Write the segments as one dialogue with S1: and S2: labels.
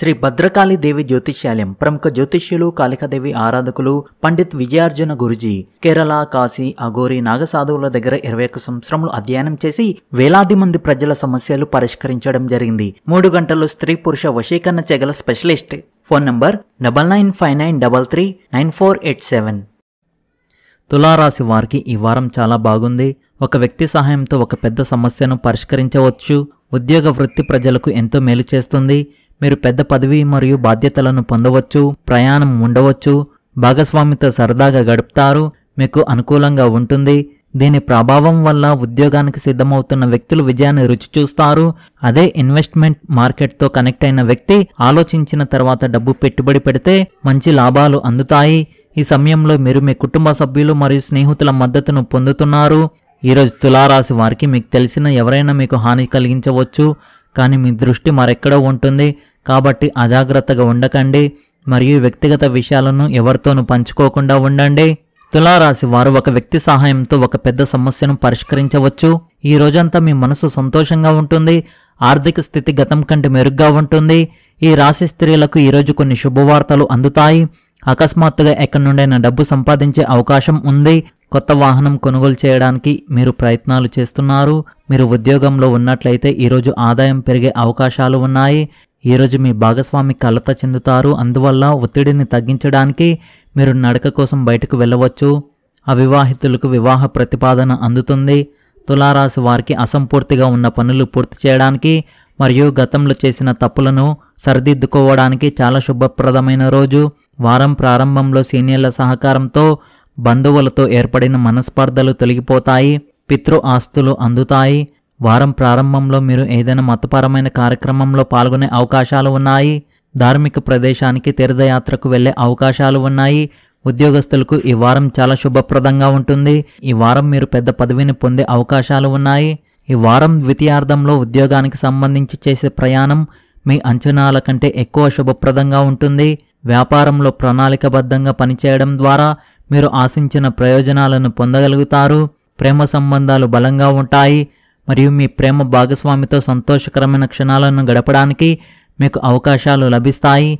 S1: శ్రీ భద్రకాళీ దేవి జ్యోతిష్యాలయం ప్రముఖ జ్యోతిష్యులు కాళికాదేవి ఆరాధకులు పండిత్ విజయార్జున గురుజీ కేరళ కాశీ అఘోరి నాగసాధువుల దగ్గర ఇరవై ఒక్క సంవత్సరములు అధ్యయనం చేసి వేలాది మంది ప్రజల సమస్యలు పరిష్కరించడం జరిగింది మూడు గంటలు స్త్రీ పురుష వశీకరణ చెగల specialist phone number double nine five nine double three nine four eight seven తులారాశి వారికి ఈ వారం చాలా బాగుంది ఒక వ్యక్తి సహాయంతో ఒక పెద్ద సమస్యను పరిష్కరించవచ్చు ఉద్యోగ వృత్తి ప్రజలకు ఎంతో మేలు చేస్తుంది మీరు పెద్ద పదవి మరియు బాధ్యతలను పొందవచ్చు ప్రయాణం ఉండవచ్చు భాగస్వామితో సరదాగా గడుపుతారు మీకు అనుకూలంగా ఉంటుంది దీని ప్రభావం వల్ల ఉద్యోగానికి సిద్ధమవుతున్న వ్యక్తులు విజయాన్ని రుచి చూస్తారు అదే ఇన్వెస్ట్మెంట్ మార్కెట్తో కనెక్ట్ అయిన వ్యక్తి ఆలోచించిన తర్వాత డబ్బు పెట్టుబడి పెడితే మంచి లాభాలు అందుతాయి ఈ సమయంలో మీరు మీ కుటుంబ సభ్యులు మరియు స్నేహితుల మద్దతును పొందుతున్నారు ఈరోజు తులారాశి వారికి మీకు తెలిసిన ఎవరైనా మీకు హాని కలిగించవచ్చు కానీ మీ దృష్టి మరెక్కడో ఉంటుంది కాబట్టి అజాగ్రత్తగా ఉండకండి మరియు వ్యక్తిగత విషయాలను ఎవరితోనూ పంచుకోకుండా ఉండండి తులారాశి వారు ఒక వ్యక్తి సహాయంతో ఒక పెద్ద సమస్యను పరిష్కరించవచ్చు ఈ రోజంతా మీ మనసు సంతోషంగా ఉంటుంది ఆర్థిక స్థితి గతం కంటే మెరుగ్గా ఉంటుంది ఈ రాశి స్త్రీలకు ఈరోజు కొన్ని శుభవార్తలు అందుతాయి అకస్మాత్తుగా ఎక్కడి నుండైనా డబ్బు సంపాదించే అవకాశం ఉంది కొత్త వాహనం కొనుగోలు చేయడానికి మీరు ప్రయత్నాలు చేస్తున్నారు మీరు ఉద్యోగంలో ఉన్నట్లయితే ఈరోజు ఆదాయం పెరిగే అవకాశాలు ఉన్నాయి ఈరోజు మీ భాగస్వామి కలత చెందుతారు అందువల్ల ఒత్తిడిని తగ్గించడానికి మీరు నడక కోసం బయటకు వెళ్ళవచ్చు అవివాహితులకు వివాహ ప్రతిపాదన అందుతుంది తులారాశి వారికి అసంపూర్తిగా ఉన్న పనులు పూర్తి చేయడానికి మరియు గతంలో చేసిన తప్పులను సరిదిద్దుకోవడానికి చాలా శుభప్రదమైన రోజు వారం ప్రారంభంలో సీనియర్ల సహకారంతో బంధువులతో ఏర్పడిన మనస్పర్ధలు తొలగిపోతాయి పితృ ఆస్తులు అందుతాయి వారం ప్రారంభంలో మీరు ఏదైనా మతపరమైన కార్యక్రమంలో పాల్గొనే అవకాశాలు ఉన్నాయి ధార్మిక ప్రదేశానికి తీర్థయాత్రకు వెళ్లే అవకాశాలు ఉన్నాయి ఉద్యోగస్తులకు ఈ వారం చాలా శుభప్రదంగా ఉంటుంది ఈ వారం మీరు పెద్ద పదవిని పొందే అవకాశాలు ఉన్నాయి ఈ వారం ద్వితీయార్థంలో ఉద్యోగానికి సంబంధించి చేసే ప్రయాణం మీ అంచనాల కంటే ఎక్కువ శుభప్రదంగా ఉంటుంది వ్యాపారంలో ప్రణాళికబద్ధంగా పనిచేయడం ద్వారా మీరు ఆశించిన ప్రయోజనాలను పొందగలుగుతారు ప్రేమ సంబంధాలు బలంగా ఉంటాయి మరియు మీ ప్రేమ భాగస్వామితో సంతోషకరమైన క్షణాలను గడపడానికి మీకు అవకాశాలు లభిస్తాయి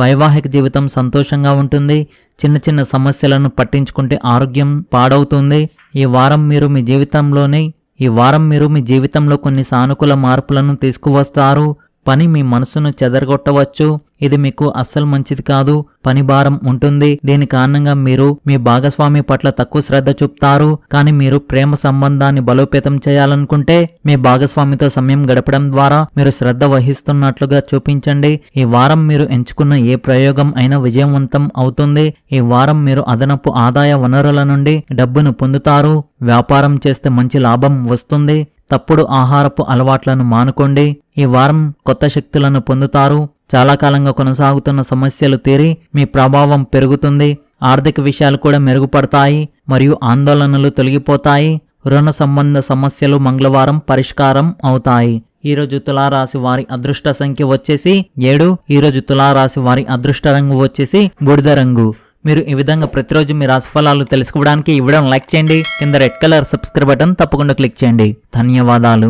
S1: వైవాహిక జీవితం సంతోషంగా ఉంటుంది చిన్న చిన్న సమస్యలను పట్టించుకుంటే ఆరోగ్యం పాడవుతుంది ఈ వారం మీరు మీ జీవితంలోని ఈ వారం మీరు మీ జీవితంలో కొన్ని సానుకూల మార్పులను తీసుకువస్తారు పని మీ మనసును చెదరగొట్టవచ్చు ఇది మీకు అస్సలు మంచిది కాదు పని భారం ఉంటుంది దీని కారణంగా మీరు మీ భాగస్వామి పట్ల తక్కువ శ్రద్ధ చూపుతారు కానీ మీరు ప్రేమ సంబంధాన్ని బలోపేతం చేయాలనుకుంటే మీ భాగస్వామితో సమయం గడపడం ద్వారా మీరు శ్రద్ధ వహిస్తున్నట్లుగా చూపించండి ఈ వారం మీరు ఎంచుకున్న ఏ ప్రయోగం అయినా విజయవంతం అవుతుంది ఈ వారం మీరు అదనపు ఆదాయ వనరుల నుండి డబ్బును పొందుతారు వ్యాపారం చేస్తే మంచి లాభం వస్తుంది తప్పుడు ఆహారపు అలవాట్లను మానుకోండి ఈ వారం కొత్త శక్తులను పొందుతారు చాలా కాలంగా కొనసాగుతున్న సమస్యలు తీరి మీ ప్రభావం పెరుగుతుంది ఆర్థిక విషయాలు కూడా మెరుగుపడతాయి మరియు ఆందోళనలు తొలగిపోతాయి రుణ సంబంధ సమస్యలు మంగళవారం పరిష్కారం అవుతాయి ఈరోజు తులారాశి వారి అదృష్ట సంఖ్య వచ్చేసి ఏడు ఈరోజు తులారాశి వారి అదృష్ట రంగు వచ్చేసి బూడిద రంగు మీరు ఈ విధంగా ప్రతిరోజు మీ రాశిఫలాలు తెలుసుకోవడానికి ఇవ్వడం లైక్ చేయండి కింద రెడ్ కలర్ సబ్స్క్రైబ్ బటన్ తప్పకుండా క్లిక్ చేయండి ధన్యవాదాలు